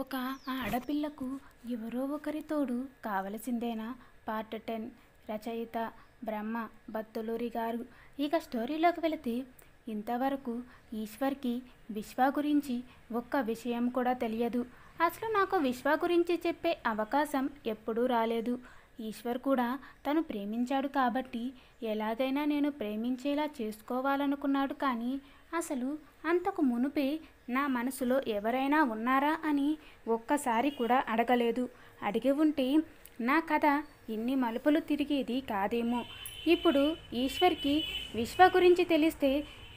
ఒక ఆడపిల్లకు ఎవరో ఒకరి తోడు కావలసిందేనా పార్ట్ టెన్ రచయిత బ్రహ్మ బత్తులూరి గారు ఇక స్టోరీలోకి వెళితే ఇంతవరకు ఈశ్వర్కి విశ్వ గురించి ఒక్క విషయం కూడా తెలియదు అసలు నాకు విశ్వ గురించి చెప్పే అవకాశం ఎప్పుడూ రాలేదు ఈశ్వర్ కూడా తను ప్రేమించాడు కాబట్టి ఎలాగైనా నేను ప్రేమించేలా చేసుకోవాలనుకున్నాడు కానీ అసలు అంతకు మునుపే నా మనసులో ఎవరైనా ఉన్నారా అని ఒక్కసారి కూడా అడగలేదు అడిగి ఉంటే నా కథ ఇన్ని మలుపులు తిరిగేది కాదేమో ఇప్పుడు ఈశ్వర్కి విశ్వ గురించి తెలిస్తే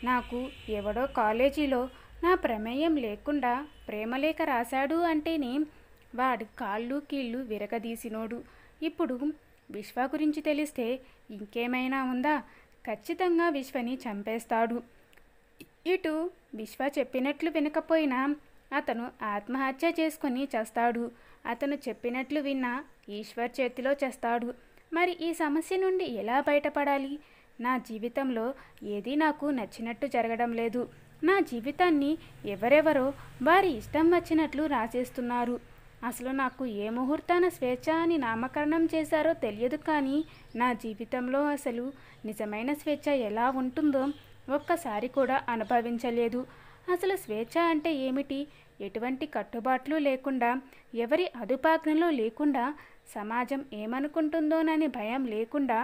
నాకు ఎవడో కాలేజీలో నా ప్రమేయం లేకుండా ప్రేమలేఖ రాశాడు అంటేనే వాడు కాళ్ళు కీళ్ళు విరగదీసినోడు ఇప్పుడు విశ్వ గురించి తెలిస్తే ఇంకేమైనా ఉందా ఖచ్చితంగా విశ్వని చంపేస్తాడు ఇటు విశ్వ చెప్పినట్లు వినకపోయినా అతను ఆత్మహత్య చేసుకుని చేస్తాడు అతను చెప్పినట్లు విన్న ఈశ్వర్ చేతిలో చేస్తాడు మరి ఈ సమస్య నుండి ఎలా బయటపడాలి నా జీవితంలో ఏది నాకు నచ్చినట్టు జరగడం లేదు నా జీవితాన్ని ఎవరెవరో వారి ఇష్టం వచ్చినట్లు రాసేస్తున్నారు అసలు నాకు ఏ ముహూర్తాన స్వేచ్ఛ అని నామకరణం చేశారో తెలియదు కానీ నా జీవితంలో అసలు నిజమైన స్వేచ్ఛ ఎలా ఉంటుందో ఒక్కసారి కూడా అనుభవించలేదు అసలు స్వేచ్ఛ అంటే ఏమిటి ఎటువంటి కట్టుబాట్లు లేకుండా ఎవరి అదుపాజ్ఞలో లేకుండా సమాజం ఏమనుకుంటుందోనని భయం లేకుండా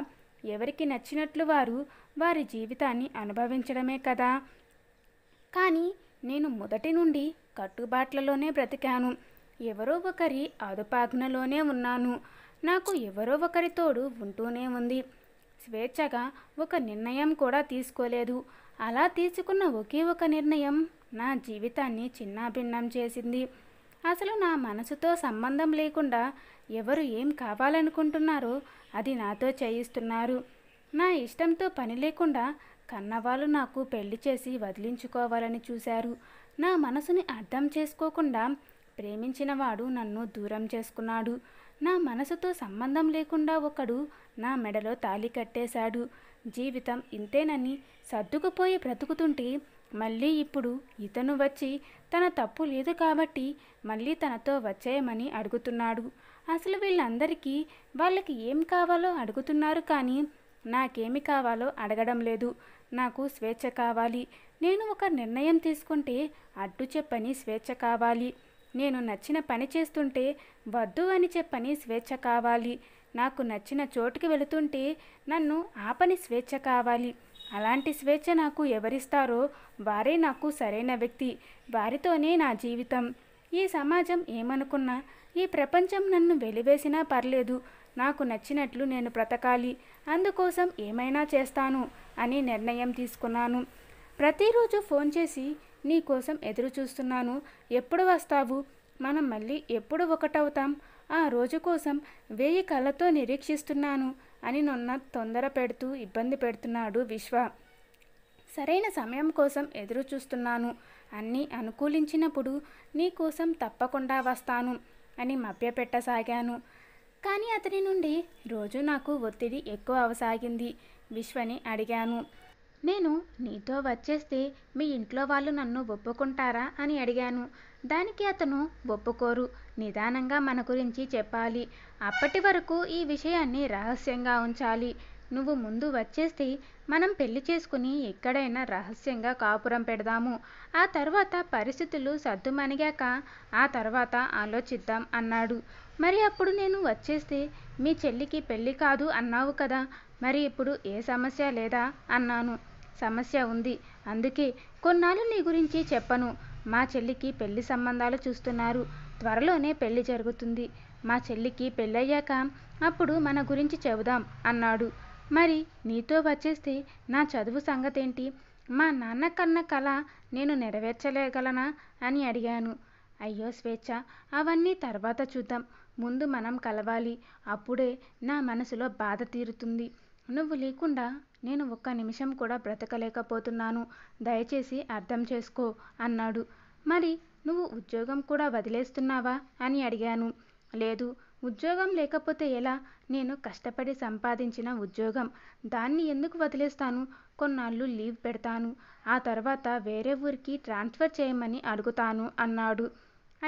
ఎవరికి నచ్చినట్లు వారు వారి జీవితాన్ని అనుభవించడమే కదా కానీ నేను మొదటి నుండి కట్టుబాట్లలోనే బ్రతికాను ఎవరో ఒకరి అదుపాజ్ఞలోనే ఉన్నాను నాకు ఎవరో ఒకరి తోడు ఉంటూనే ఉంది స్వేచ్ఛగా ఒక నిర్ణయం కూడా తీసుకోలేదు అలా తీసుకున్న ఒకే ఒక నిర్ణయం నా జీవితాన్ని చిన్నాభిన్నం చేసింది అసలు నా మనసుతో సంబంధం లేకుండా ఎవరు ఏం కావాలనుకుంటున్నారో అది నాతో చేయిస్తున్నారు నా ఇష్టంతో పని లేకుండా కన్నవాళ్ళు నాకు పెళ్లి చేసి వదిలించుకోవాలని చూశారు నా మనసుని అర్థం చేసుకోకుండా ప్రేమించినవాడు నన్ను దూరం చేసుకున్నాడు నా మనసుతో సంబంధం లేకుండా ఒకడు నా మెడలో తాళి కట్టేశాడు జీవితం ఇంతేనని సర్దుకుపోయి బ్రతుకుతుంటే మళ్ళీ ఇప్పుడు ఇతను వచ్చి తన తప్పు లేదు కాబట్టి మళ్ళీ తనతో వచ్చేయమని అడుగుతున్నాడు అసలు వీళ్ళందరికీ వాళ్ళకి ఏం కావాలో అడుగుతున్నారు కానీ నాకేమి కావాలో అడగడం లేదు నాకు స్వేచ్ఛ కావాలి నేను ఒక నిర్ణయం తీసుకుంటే అడ్డు చెప్పని స్వేచ్ఛ కావాలి నేను నచ్చిన పని చేస్తుంటే వద్దు అని చెప్పని స్వేచ్ఛ కావాలి నాకు నచ్చిన చోటుకి వెళుతుంటే నన్ను ఆపని స్వేచ్ఛ కావాలి అలాంటి స్వేచ్ఛ నాకు ఎవరిస్తారో వారే నాకు సరైన వ్యక్తి వారితోనే నా జీవితం ఈ సమాజం ఏమనుకున్నా ఈ ప్రపంచం నన్ను వెలివేసినా పర్లేదు నాకు నచ్చినట్లు నేను బ్రతకాలి అందుకోసం ఏమైనా చేస్తాను అని నిర్ణయం తీసుకున్నాను ప్రతిరోజు ఫోన్ చేసి నీకోసం ఎదురు చూస్తున్నాను ఎప్పుడు వస్తావు మనం మళ్ళీ ఎప్పుడు ఒకటవుతాం ఆ రోజు కోసం వేయి కళ్ళతో నిరీక్షిస్తున్నాను అని నొన్న తొందర పెడుతూ ఇబ్బంది పెడుతున్నాడు విశ్వ సరైన సమయం కోసం ఎదురు చూస్తున్నాను అన్నీ అనుకూలించినప్పుడు నీకోసం తప్పకుండా వస్తాను అని మభ్యపెట్టసాగాను కానీ అతని నుండి రోజు నాకు ఒత్తిడి ఎక్కువ అవసాగింది విశ్వని అడిగాను నేను నీతో వచ్చేస్తే మీ ఇంట్లో వాళ్ళు నన్ను ఒప్పుకుంటారా అని అడిగాను దానికి అతను ఒప్పుకోరు నిదానంగా మన గురించి చెప్పాలి అప్పటి వరకు ఈ విషయాన్ని రహస్యంగా ఉంచాలి నువ్వు ముందు వచ్చేస్తే మనం పెళ్లి చేసుకుని ఎక్కడైనా రహస్యంగా కాపురం పెడదాము ఆ తర్వాత పరిస్థితులు సర్దుమణిగాక ఆ తర్వాత ఆలోచిద్దాం అన్నాడు మరి అప్పుడు నేను వచ్చేస్తే మీ చెల్లికి పెళ్ళి కాదు అన్నావు కదా మరి ఇప్పుడు ఏ సమస్య లేదా అన్నాను సమస్య ఉంది అందుకే కొన్నాళ్ళు నీ గురించి చెప్పను మా చెల్లికి పెళ్లి సంబంధాలు చూస్తున్నారు త్వరలోనే పెళ్లి జరుగుతుంది మా చెల్లికి పెళ్ళయ్యాక అప్పుడు మన గురించి చెబుదాం అన్నాడు మరి నీతో వచ్చేస్తే నా చదువు సంగతేంటి మా నాన్న కన్న కళ నేను నెరవేర్చలేగలనా అని అడిగాను అయ్యో స్వేచ్ఛ అవన్నీ తర్వాత చూద్దాం ముందు మనం కలవాలి అప్పుడే నా మనసులో బాధ తీరుతుంది నువ్వు లేకుండా నేను ఒక్క నిమిషం కూడా బ్రతకలేకపోతున్నాను దయచేసి అర్థం చేసుకో అన్నాడు మరి నువ్వు ఉద్యోగం కూడా వదిలేస్తున్నావా అని అడిగాను లేదు ఉద్యోగం లేకపోతే ఎలా నేను కష్టపడి సంపాదించిన ఉద్యోగం దాన్ని ఎందుకు వదిలేస్తాను కొన్నాళ్ళు లీవ్ పెడతాను ఆ తర్వాత వేరే ఊరికి ట్రాన్స్ఫర్ చేయమని అడుగుతాను అన్నాడు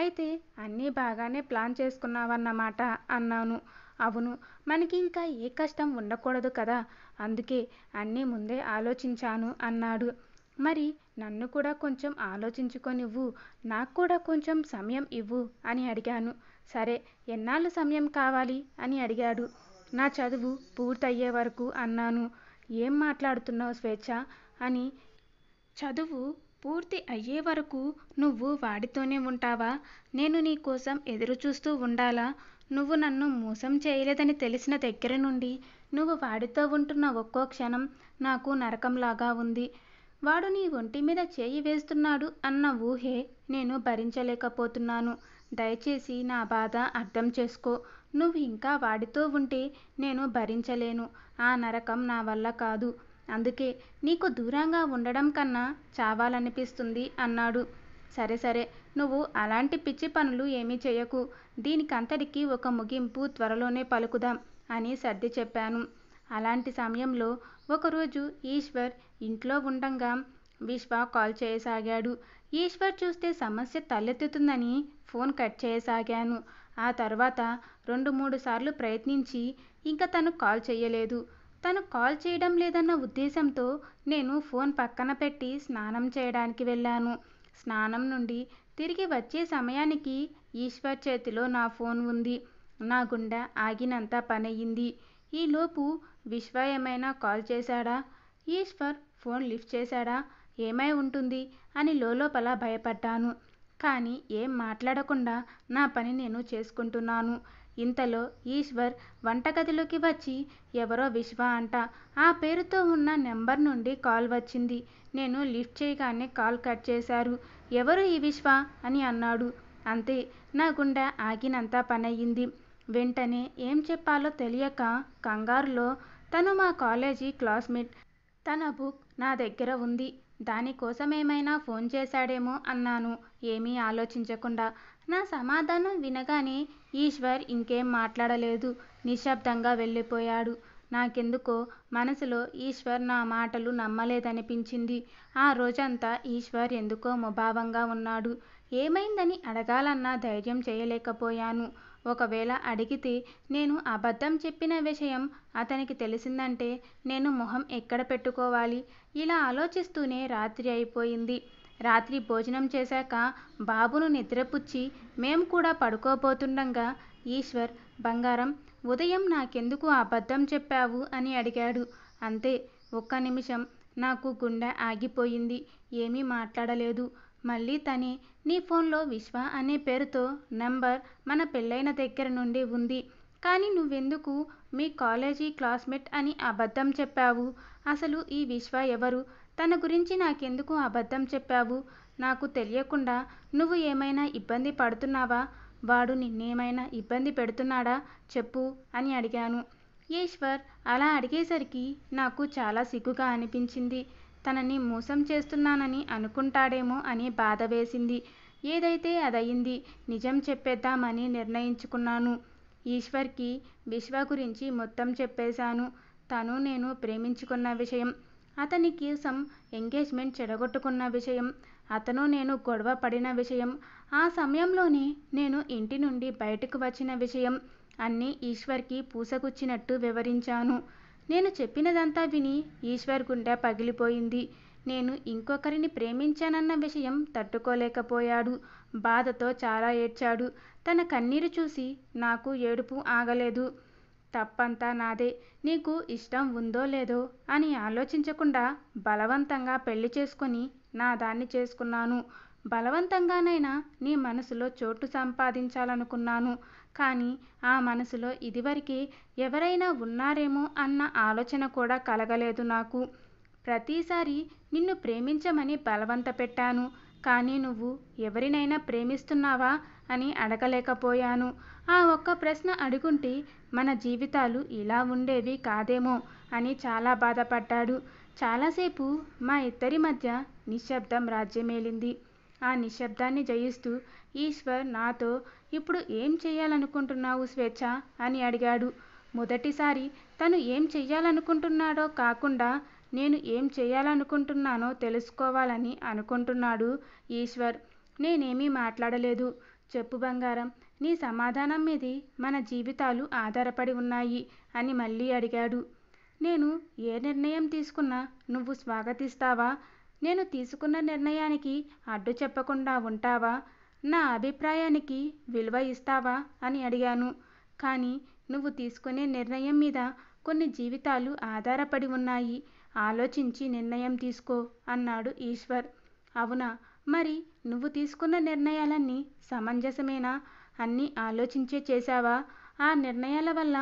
అయితే అన్నీ బాగానే ప్లాన్ చేసుకున్నావన్నమాట అన్నాను అవును మనకి ఇంకా ఏ కష్టం ఉండకూడదు కదా అందుకే అన్నీ ముందే ఆలోచించాను అన్నాడు మరి నన్ను కూడా కొంచెం ఆలోచించుకొనివ్వు నాకు కూడా కొంచెం సమయం ఇవ్వు అని అడిగాను సరే ఎన్నాళ్ళు సమయం కావాలి అని అడిగాడు నా చదువు పూర్తయ్యే వరకు అన్నాను ఏం మాట్లాడుతున్నావు స్వేచ్ఛ అని చదువు పూర్తి అయ్యే వరకు నువ్వు వాడితోనే ఉంటావా నేను నీ కోసం ఎదురు చూస్తూ ఉండాలా నువ్వు నన్ను మోసం చేయలేదని తెలిసిన దగ్గర నుండి నువ్వు వాడితో ఉంటున్న ఒక్కో క్షణం నాకు నరకంలాగా ఉంది వాడు నీ ఒంటి మీద చేయి వేస్తున్నాడు అన్న ఊహే నేను భరించలేకపోతున్నాను దయచేసి నా బాధ అర్థం చేసుకో నువ్వు ఇంకా వాడితో ఉంటే నేను భరించలేను ఆ నరకం నా వల్ల కాదు అందుకే నీకు దూరంగా ఉండడం కన్నా చావాలనిపిస్తుంది అన్నాడు సరే సరే నువ్వు అలాంటి పిచ్చి పనులు ఏమీ చేయకు దీనికంతటికి ఒక ముగింపు త్వరలోనే పలుకుదాం అని సర్ది చెప్పాను అలాంటి సమయంలో ఒకరోజు ఈశ్వర్ ఇంట్లో ఉండంగా విశ్వ కాల్ చేయసాగాడు ఈశ్వర్ చూస్తే సమస్య తలెత్తుతుందని ఫోన్ కట్ చేయసాగాను ఆ తర్వాత రెండు మూడు సార్లు ప్రయత్నించి ఇంకా తను కాల్ చేయలేదు తను కాల్ చేయడం లేదన్న ఉద్దేశంతో నేను ఫోన్ పక్కన పెట్టి స్నానం చేయడానికి వెళ్ళాను స్నానం నుండి తిరిగి వచ్చే సమయానికి ఈశ్వర్ చేతిలో నా ఫోన్ ఉంది నా గుండె ఆగినంత పనయ్యింది ఈలోపు విశ్వ ఏమైనా కాల్ చేశాడా ఈశ్వర్ ఫోన్ లిఫ్ట్ చేశాడా ఏమై ఉంటుంది అని లోపల భయపడ్డాను కానీ ఏం మాట్లాడకుండా నా పని నేను చేసుకుంటున్నాను ఇంతలో ఈశ్వర్ వంటగదిలోకి వచ్చి ఎవరో విశ్వ అంట ఆ పేరుతో ఉన్న నెంబర్ నుండి కాల్ వచ్చింది నేను లిఫ్ట్ చేయగానే కాల్ కట్ చేశారు ఎవరు ఈ విశ్వ అని అన్నాడు అంతే నా గుండె ఆగినంత పనయ్యింది వెంటనే ఏం చెప్పాలో తెలియక కంగారులో తను మా కాలేజీ క్లాస్మేట్ తన బుక్ నా దగ్గర ఉంది దానికోసమేమైనా ఫోన్ చేశాడేమో అన్నాను ఏమీ ఆలోచించకుండా నా సమాధానం వినగానే ఈశ్వర్ ఇంకేం మాట్లాడలేదు నిశ్శబ్దంగా వెళ్ళిపోయాడు నాకెందుకో మనసులో ఈశ్వర్ నా మాటలు నమ్మలేదనిపించింది ఆ రోజంతా ఈశ్వర్ ఎందుకో ముభావంగా ఉన్నాడు ఏమైందని అడగాలన్నా ధైర్యం చేయలేకపోయాను ఒకవేళ అడిగితే నేను అబద్ధం చెప్పిన విషయం అతనికి తెలిసిందంటే నేను మొహం ఎక్కడ పెట్టుకోవాలి ఇలా ఆలోచిస్తూనే రాత్రి అయిపోయింది రాత్రి భోజనం చేశాక బాబును నిద్రపుచ్చి మేము కూడా పడుకోబోతుండగా ఈశ్వర్ బంగారం ఉదయం నాకెందుకు అబద్ధం చెప్పావు అని అడిగాడు అంతే ఒక్క నిమిషం నాకు గుండె ఆగిపోయింది ఏమీ మాట్లాడలేదు మళ్ళీ తనే నీ ఫోన్లో విశ్వ అనే పేరుతో నెంబర్ మన పెళ్ళైన దగ్గర నుండి ఉంది కానీ నువ్వెందుకు మీ కాలేజీ క్లాస్మేట్ అని అబద్ధం చెప్పావు అసలు ఈ విశ్వ ఎవరు తన గురించి నాకెందుకు అబద్ధం చెప్పావు నాకు తెలియకుండా నువ్వు ఏమైనా ఇబ్బంది పడుతున్నావా వాడు నిన్నేమైనా ఇబ్బంది పెడుతున్నాడా చెప్పు అని అడిగాను ఈశ్వర్ అలా అడిగేసరికి నాకు చాలా సిగ్గుగా అనిపించింది తనని మోసం చేస్తున్నానని అనుకుంటాడేమో అని బాధ వేసింది ఏదైతే అదయ్యింది నిజం చెప్పేద్దామని నిర్ణయించుకున్నాను ఈశ్వర్కి విశ్వ గురించి మొత్తం చెప్పేశాను తను నేను ప్రేమించుకున్న విషయం అతని కీసం ఎంగేజ్మెంట్ చెడగొట్టుకున్న విషయం అతను నేను గొడవ పడిన విషయం ఆ సమయంలోనే నేను ఇంటి నుండి బయటకు వచ్చిన విషయం అన్నీ ఈశ్వర్కి పూసగుచ్చినట్టు వివరించాను నేను చెప్పినదంతా విని ఈశ్వర్ గుండె పగిలిపోయింది నేను ఇంకొకరిని ప్రేమించానన్న విషయం తట్టుకోలేకపోయాడు బాధతో చాలా ఏడ్చాడు తన కన్నీరు చూసి నాకు ఏడుపు ఆగలేదు తప్పంతా నాదే నీకు ఇష్టం ఉందో లేదో అని ఆలోచించకుండా బలవంతంగా పెళ్లి చేసుకొని నా దాన్ని చేసుకున్నాను బలవంతంగానైనా నీ మనసులో చోటు సంపాదించాలనుకున్నాను కానీ ఆ మనసులో ఇదివరకే ఎవరైనా ఉన్నారేమో అన్న ఆలోచన కూడా కలగలేదు నాకు ప్రతిసారి నిన్ను ప్రేమించమని బలవంత పెట్టాను కానీ నువ్వు ఎవరినైనా ప్రేమిస్తున్నావా అని అడగలేకపోయాను ఆ ఒక్క ప్రశ్న అడుగుంటే మన జీవితాలు ఇలా ఉండేవి కాదేమో అని చాలా బాధపడ్డాడు చాలాసేపు మా ఇద్దరి మధ్య నిశ్శబ్దం రాజ్యమేలింది ఆ నిశ్శబ్దాన్ని జయిస్తూ ఈశ్వర్ నాతో ఇప్పుడు ఏం చేయాలనుకుంటున్నావు స్వేచ్ఛ అని అడిగాడు మొదటిసారి తను ఏం చెయ్యాలనుకుంటున్నాడో కాకుండా నేను ఏం చేయాలనుకుంటున్నానో తెలుసుకోవాలని అనుకుంటున్నాడు ఈశ్వర్ నేనేమీ మాట్లాడలేదు చెప్పు బంగారం నీ సమాధానం మీది మన జీవితాలు ఆధారపడి ఉన్నాయి అని మళ్ళీ అడిగాడు నేను ఏ నిర్ణయం తీసుకున్నా నువ్వు స్వాగతిస్తావా నేను తీసుకున్న నిర్ణయానికి అడ్డు చెప్పకుండా ఉంటావా నా అభిప్రాయానికి విలువ ఇస్తావా అని అడిగాను కానీ నువ్వు తీసుకునే నిర్ణయం మీద కొన్ని జీవితాలు ఆధారపడి ఉన్నాయి ఆలోచించి నిర్ణయం తీసుకో అన్నాడు ఈశ్వర్ అవునా మరి నువ్వు తీసుకున్న నిర్ణయాలన్నీ సమంజసమేనా అన్నీ ఆలోచించే చేశావా ఆ నిర్ణయాల వల్ల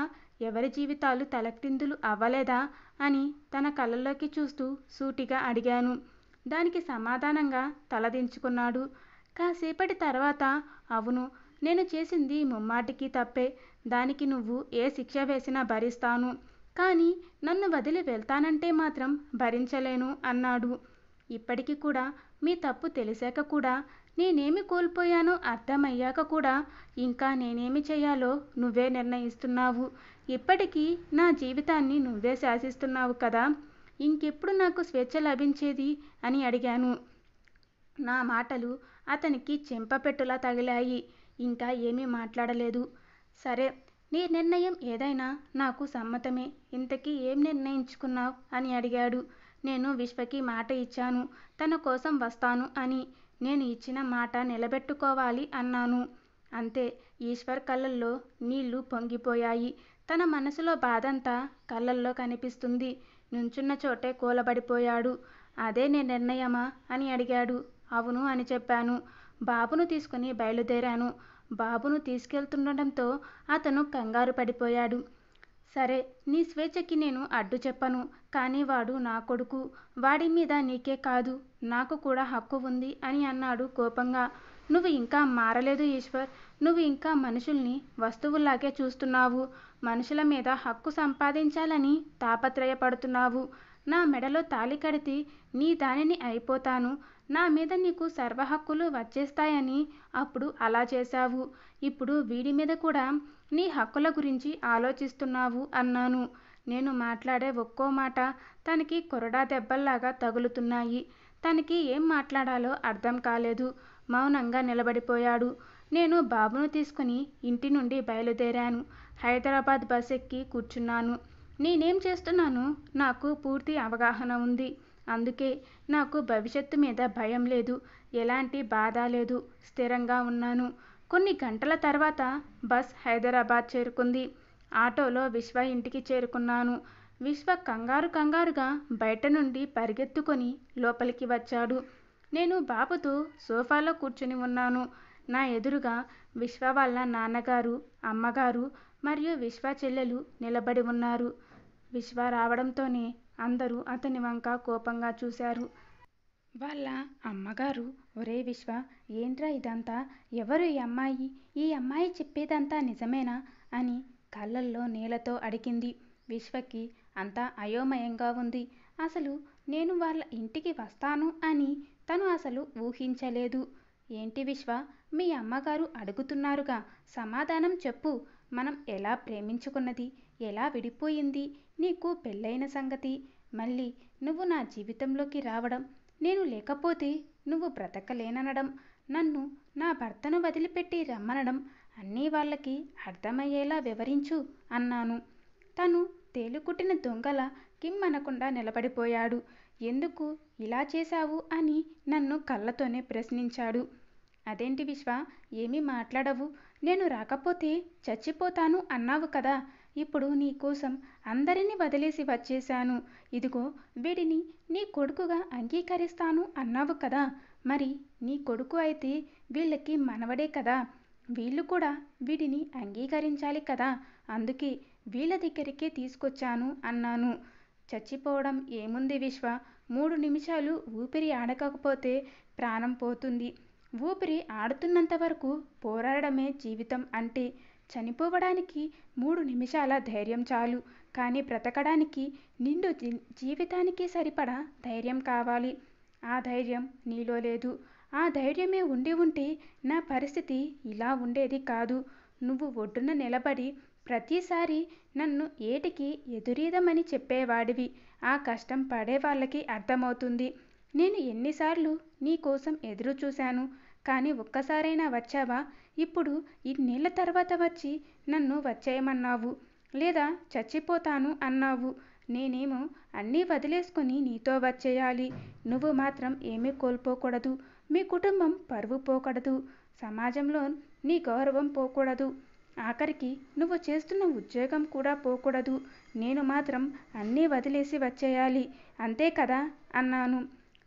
ఎవరి జీవితాలు తలక్రిందులు అవ్వలేదా అని తన కళ్ళల్లోకి చూస్తూ సూటిగా అడిగాను దానికి సమాధానంగా తలదించుకున్నాడు కాసేపటి తర్వాత అవును నేను చేసింది ముమ్మాటికి తప్పే దానికి నువ్వు ఏ శిక్ష వేసినా భరిస్తాను కానీ నన్ను వదిలి వెళ్తానంటే మాత్రం భరించలేను అన్నాడు ఇప్పటికీ కూడా మీ తప్పు తెలిసాక కూడా నేనేమి కోల్పోయానో అర్థమయ్యాక కూడా ఇంకా నేనేమి చేయాలో నువ్వే నిర్ణయిస్తున్నావు ఇప్పటికీ నా జీవితాన్ని నువ్వే శాసిస్తున్నావు కదా ఇంకెప్పుడు నాకు స్వేచ్ఛ లభించేది అని అడిగాను నా మాటలు అతనికి చెంపపెట్టులా తగిలాయి ఇంకా ఏమీ మాట్లాడలేదు సరే నీ నిర్ణయం ఏదైనా నాకు సమ్మతమే ఇంతకీ ఏం నిర్ణయించుకున్నావు అని అడిగాడు నేను విశ్వకి మాట ఇచ్చాను తన కోసం వస్తాను అని నేను ఇచ్చిన మాట నిలబెట్టుకోవాలి అన్నాను అంతే ఈశ్వర్ కళ్ళల్లో నీళ్లు పొంగిపోయాయి తన మనసులో బాధంతా కళ్ళల్లో కనిపిస్తుంది నుంచున్న చోటే కూలబడిపోయాడు అదే నీ నిర్ణయమా అని అడిగాడు అవును అని చెప్పాను బాబును తీసుకుని బయలుదేరాను బాబును తీసుకెళ్తుండటంతో అతను కంగారు పడిపోయాడు సరే నీ స్వేచ్ఛకి నేను అడ్డు చెప్పను కానీ వాడు నా కొడుకు వాడి మీద నీకే కాదు నాకు కూడా హక్కు ఉంది అని అన్నాడు కోపంగా నువ్వు ఇంకా మారలేదు ఈశ్వర్ నువ్వు ఇంకా మనుషుల్ని వస్తువుల్లాగే చూస్తున్నావు మనుషుల మీద హక్కు సంపాదించాలని తాపత్రయపడుతున్నావు నా మెడలో తాళి కడితే నీ దానిని అయిపోతాను నా మీద నీకు సర్వ హక్కులు వచ్చేస్తాయని అప్పుడు అలా చేశావు ఇప్పుడు వీడి మీద కూడా నీ హక్కుల గురించి ఆలోచిస్తున్నావు అన్నాను నేను మాట్లాడే ఒక్కో మాట తనకి కొరడా దెబ్బల్లాగా తగులుతున్నాయి తనకి ఏం మాట్లాడాలో అర్థం కాలేదు మౌనంగా నిలబడిపోయాడు నేను బాబును తీసుకుని ఇంటి నుండి బయలుదేరాను హైదరాబాద్ బస్ ఎక్కి కూర్చున్నాను నేనేం చేస్తున్నాను నాకు పూర్తి అవగాహన ఉంది అందుకే నాకు భవిష్యత్తు మీద భయం లేదు ఎలాంటి బాధ లేదు స్థిరంగా ఉన్నాను కొన్ని గంటల తర్వాత బస్ హైదరాబాద్ చేరుకుంది ఆటోలో విశ్వ ఇంటికి చేరుకున్నాను విశ్వ కంగారు కంగారుగా బయట నుండి పరిగెత్తుకొని లోపలికి వచ్చాడు నేను బాబుతో సోఫాలో కూర్చుని ఉన్నాను నా ఎదురుగా విశ్వ వాళ్ళ నాన్నగారు అమ్మగారు మరియు విశ్వ చెల్లెలు నిలబడి ఉన్నారు. విశ్వ రావడంతోనే అందరూ అతని వంక కోపంగా చూశారు. వాళ్ళ అమ్మగారు ఒరే విశ్వ ఏంట్రా ఇదంతా? ఎవరు ఈ అమ్మాయి? ఈ అమ్మాయి చెప్పేదంతా నిజమేనా? అని కళ్ళల్లో నీళ్ళతో అడిగింది. విశ్వకి అంతా అయోమయంగా ఉంది. అసలు నేను వాళ్ళ ఇంటికి వస్తాను అని తను అసలు ఊహించలేదు. ఏంటి విశ్వ మీ అమ్మగారు అడుగుతున్నారుగా సమాధానం చెప్పు మనం ఎలా ప్రేమించుకున్నది ఎలా విడిపోయింది నీకు పెళ్ళైన సంగతి మళ్ళీ నువ్వు నా జీవితంలోకి రావడం నేను లేకపోతే నువ్వు బ్రతకలేననడం నన్ను నా భర్తను వదిలిపెట్టి రమ్మనడం అన్నీ వాళ్ళకి అర్థమయ్యేలా వివరించు అన్నాను తను తేలుకుట్టిన దొంగల కిమ్ అనకుండా నిలబడిపోయాడు ఎందుకు ఇలా చేశావు అని నన్ను కళ్ళతోనే ప్రశ్నించాడు అదేంటి విశ్వ ఏమీ మాట్లాడవు నేను రాకపోతే చచ్చిపోతాను అన్నావు కదా ఇప్పుడు నీకోసం అందరినీ వదిలేసి వచ్చేశాను ఇదిగో వీడిని నీ కొడుకుగా అంగీకరిస్తాను అన్నావు కదా మరి నీ కొడుకు అయితే వీళ్ళకి మనవడే కదా వీళ్ళు కూడా వీడిని అంగీకరించాలి కదా అందుకే వీళ్ళ దగ్గరికే తీసుకొచ్చాను అన్నాను చచ్చిపోవడం ఏముంది విశ్వ మూడు నిమిషాలు ఊపిరి ఆడకపోతే ప్రాణం పోతుంది ఊపిరి ఆడుతున్నంత వరకు పోరాడమే జీవితం అంటే చనిపోవడానికి మూడు నిమిషాల ధైర్యం చాలు కానీ బ్రతకడానికి నిండు జీవితానికి సరిపడా ధైర్యం కావాలి ఆ ధైర్యం నీలో లేదు ఆ ధైర్యమే ఉండి ఉంటే నా పరిస్థితి ఇలా ఉండేది కాదు నువ్వు ఒడ్డున నిలబడి ప్రతిసారి నన్ను ఏటికి ఎదురీదమని చెప్పేవాడివి ఆ కష్టం పడే వాళ్ళకి అర్థమవుతుంది నేను ఎన్నిసార్లు నీ కోసం ఎదురు చూశాను కానీ ఒక్కసారైనా వచ్చావా? ఇప్పుడు ఇన్నేళ్ల తర్వాత వచ్చి నన్ను వచ్చేయమన్నావు. లేదా చచ్చిపోతాను అన్నావు. నేనేమో అన్నీ వదిలేసుకుని నీతో వచ్చేయాలి. నువ్వు మాత్రం ఏమీ కోల్పోకూడదు. మీ కుటుంబం పరువు పోకూడదు. సమాజంలో నీ గౌరవం పోకూడదు. ఆఖరికి నువ్వు చేస్తున్న ఉద్యోగం కూడా పోకూడదు. నేను మాత్రం అన్నీ వదిలేసి వచ్చేయాలి. అంతే కదా అన్నాను.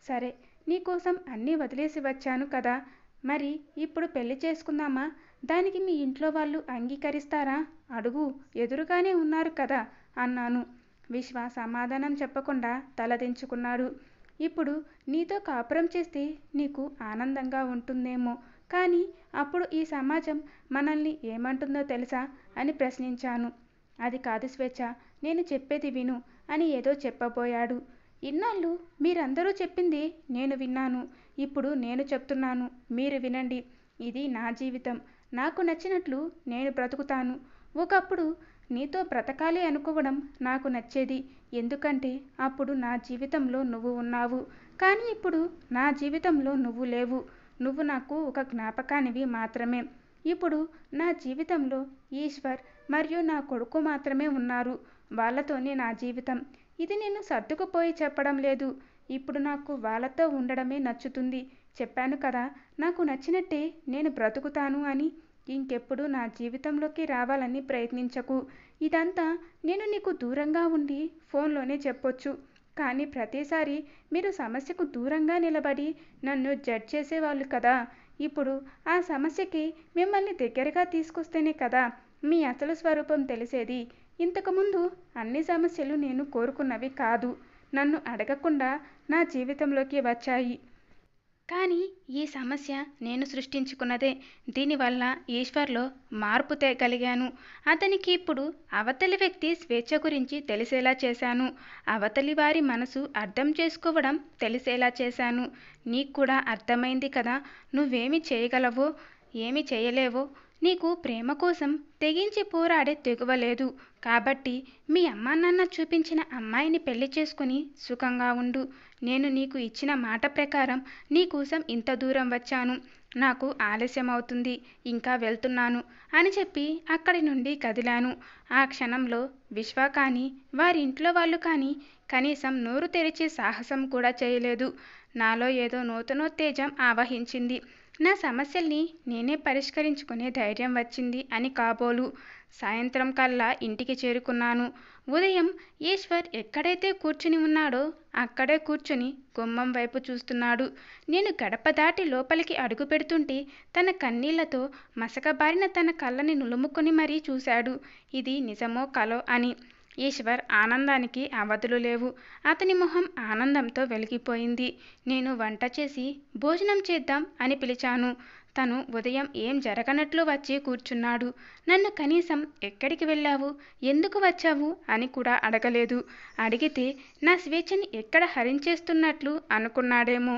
సరే. నీకోసం అన్నీ వదిలేసి వచ్చాను కదా మరి ఇప్పుడు పెళ్లి చేసుకుందామా దానికి మీ ఇంట్లో వాళ్ళు అంగీకరిస్తారా అడుగు ఎదురుగానే ఉన్నారు కదా అన్నాను విశ్వ సమాధానం చెప్పకుండా తలదించుకున్నాడు ఇప్పుడు నీతో కాపురం చేస్తే నీకు ఆనందంగా ఉంటుందేమో కానీ అప్పుడు ఈ సమాజం మనల్ని ఏమంటుందో తెలుసా అని ప్రశ్నించాను అది కాదు స్వేచ్ఛ నేను చెప్పేది విను అని ఏదో చెప్పబోయాడు ఇన్నాళ్ళు మీరందరూ చెప్పింది నేను విన్నాను ఇప్పుడు నేను చెప్తున్నాను మీరు వినండి ఇది నా జీవితం నాకు నచ్చినట్లు నేను బ్రతుకుతాను ఒకప్పుడు నీతో బ్రతకాలి అనుకోవడం నాకు నచ్చేది ఎందుకంటే అప్పుడు నా జీవితంలో నువ్వు ఉన్నావు కానీ ఇప్పుడు నా జీవితంలో నువ్వు లేవు నువ్వు నాకు ఒక జ్ఞాపకానివి మాత్రమే ఇప్పుడు నా జీవితంలో ఈశ్వర్ మరియు నా కొడుకు మాత్రమే ఉన్నారు వాళ్ళతోనే నా జీవితం ఇది నేను సర్దుకుపోయి చెప్పడం లేదు ఇప్పుడు నాకు వాళ్ళతో ఉండడమే నచ్చుతుంది చెప్పాను కదా నాకు నచ్చినట్టే నేను బ్రతుకుతాను అని ఇంకెప్పుడు నా జీవితంలోకి రావాలని ప్రయత్నించకు ఇదంతా నేను నీకు దూరంగా ఉండి ఫోన్లోనే చెప్పొచ్చు కానీ ప్రతిసారి మీరు సమస్యకు దూరంగా నిలబడి నన్ను జడ్జ్ చేసేవాళ్ళు కదా ఇప్పుడు ఆ సమస్యకి మిమ్మల్ని దగ్గరగా తీసుకొస్తేనే కదా మీ అసలు స్వరూపం తెలిసేది ఇంతకుముందు అన్ని సమస్యలు నేను కోరుకున్నవి కాదు నన్ను అడగకుండా నా జీవితంలోకి వచ్చాయి కానీ ఈ సమస్య నేను సృష్టించుకున్నదే దీనివల్ల ఈశ్వర్లో మార్పు తేగలిగాను అతనికి ఇప్పుడు అవతలి వ్యక్తి స్వేచ్ఛ గురించి తెలిసేలా చేశాను అవతలి వారి మనసు అర్థం చేసుకోవడం తెలిసేలా చేశాను నీకు కూడా అర్థమైంది కదా నువ్వేమి చేయగలవో ఏమి చేయలేవో నీకు ప్రేమ కోసం తెగించి పోరాడే తెగువలేదు కాబట్టి మీ అమ్మానాన్న చూపించిన అమ్మాయిని పెళ్లి చేసుకుని సుఖంగా ఉండు నేను నీకు ఇచ్చిన మాట ప్రకారం నీ కోసం ఇంత దూరం వచ్చాను నాకు ఆలస్యం అవుతుంది ఇంకా వెళ్తున్నాను అని చెప్పి అక్కడి నుండి కదిలాను ఆ క్షణంలో విశ్వ కానీ వారింట్లో వాళ్ళు కానీ కనీసం నోరు తెరిచే సాహసం కూడా చేయలేదు నాలో ఏదో నూతనోత్తేజం ఆవహించింది నా సమస్యల్ని నేనే పరిష్కరించుకునే ధైర్యం వచ్చింది అని కాబోలు సాయంత్రం కల్లా ఇంటికి చేరుకున్నాను ఉదయం ఈశ్వర్ ఎక్కడైతే కూర్చుని ఉన్నాడో అక్కడే కూర్చుని గుమ్మం వైపు చూస్తున్నాడు నేను గడప దాటి లోపలికి అడుగు పెడుతుంటే తన కన్నీళ్లతో మసకబారిన తన కళ్ళని నులుముకొని మరీ చూశాడు ఇది నిజమో కలో అని ఈశ్వర్ ఆనందానికి అవధులు లేవు అతని మొహం ఆనందంతో వెలిగిపోయింది నేను వంట చేసి భోజనం చేద్దాం అని పిలిచాను తను ఉదయం ఏం జరగనట్లు వచ్చి కూర్చున్నాడు నన్ను కనీసం ఎక్కడికి వెళ్ళావు ఎందుకు వచ్చావు అని కూడా అడగలేదు అడిగితే నా స్వేచ్ఛని ఎక్కడ హరించేస్తున్నట్లు అనుకున్నాడేమో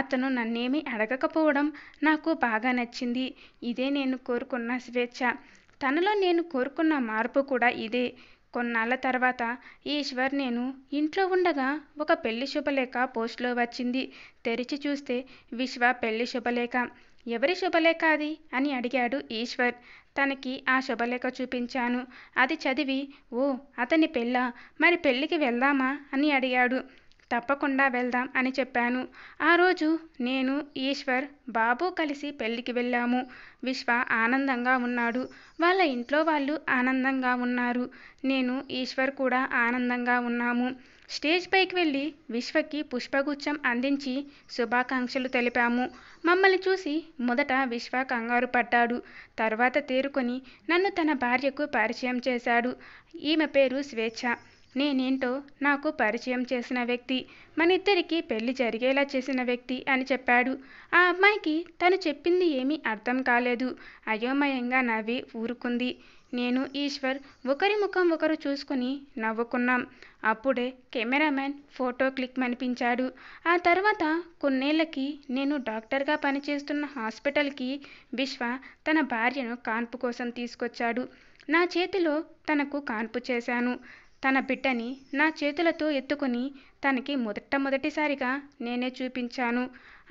అతను నన్నేమీ అడగకపోవడం నాకు బాగా నచ్చింది ఇదే నేను కోరుకున్న స్వేచ్ఛ తనలో నేను కోరుకున్న మార్పు కూడా ఇదే కొన్నాళ్ళ తర్వాత ఈశ్వర్ నేను ఇంట్లో ఉండగా ఒక పెళ్లి శుభలేఖ పోస్ట్లో వచ్చింది తెరిచి చూస్తే విశ్వ పెళ్లి శుభలేఖ ఎవరి శుభలేఖ అది అని అడిగాడు ఈశ్వర్ తనకి ఆ శుభలేఖ చూపించాను అది చదివి ఓ అతని పెళ్ళ మరి పెళ్ళికి వెళ్దామా అని అడిగాడు తప్పకుండా వెళ్దాం అని చెప్పాను ఆ రోజు నేను ఈశ్వర్ బాబు కలిసి పెళ్లికి వెళ్ళాము విశ్వ ఆనందంగా ఉన్నాడు వాళ్ళ ఇంట్లో వాళ్ళు ఆనందంగా ఉన్నారు నేను ఈశ్వర్ కూడా ఆనందంగా ఉన్నాము స్టేజ్ పైకి వెళ్ళి విశ్వకి పుష్పగుచ్చం అందించి శుభాకాంక్షలు తెలిపాము మమ్మల్ని చూసి మొదట విశ్వ కంగారు పడ్డాడు తర్వాత తేరుకొని నన్ను తన భార్యకు పరిచయం చేశాడు ఈమె పేరు స్వేచ్ఛ నేనేంటో నాకు పరిచయం చేసిన వ్యక్తి మనిద్దరికి పెళ్లి జరిగేలా చేసిన వ్యక్తి అని చెప్పాడు ఆ అమ్మాయికి తను చెప్పింది ఏమీ అర్థం కాలేదు అయోమయంగా నవ్వి ఊరుకుంది నేను ఈశ్వర్ ఒకరి ముఖం ఒకరు చూసుకుని నవ్వుకున్నాం అప్పుడే కెమెరామ్యాన్ ఫోటో క్లిక్ అనిపించాడు ఆ తర్వాత కొన్నేళ్లకి నేను డాక్టర్గా పనిచేస్తున్న హాస్పిటల్కి విశ్వ తన భార్యను కాన్పు కోసం తీసుకొచ్చాడు నా చేతిలో తనకు కాన్పు చేశాను తన బిడ్డని నా చేతులతో ఎత్తుకుని తనకి మొదటమొదటిసారిగా నేనే చూపించాను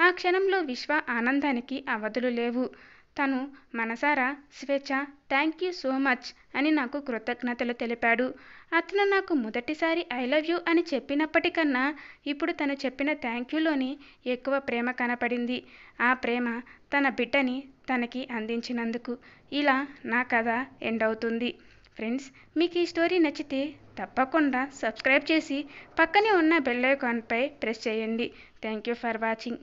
ఆ క్షణంలో విశ్వ ఆనందానికి అవధులు లేవు తను మనసారా స్వేచ్ఛ థ్యాంక్ యూ సో మచ్ అని నాకు కృతజ్ఞతలు తెలిపాడు అతను నాకు మొదటిసారి ఐ లవ్ యూ అని చెప్పినప్పటికన్నా ఇప్పుడు తను చెప్పిన థ్యాంక్ యూలోని ఎక్కువ ప్రేమ కనపడింది ఆ ప్రేమ తన బిడ్డని తనకి అందించినందుకు ఇలా నా కథ ఎండ్ అవుతుంది ఫ్రెండ్స్ మీకు ఈ స్టోరీ నచ్చితే తప్పకుండా సబ్స్క్రైబ్ చేసి పక్కనే ఉన్న బెల్ ఐకాన్పై ప్రెస్ చేయండి థ్యాంక్ యూ ఫర్ వాచింగ్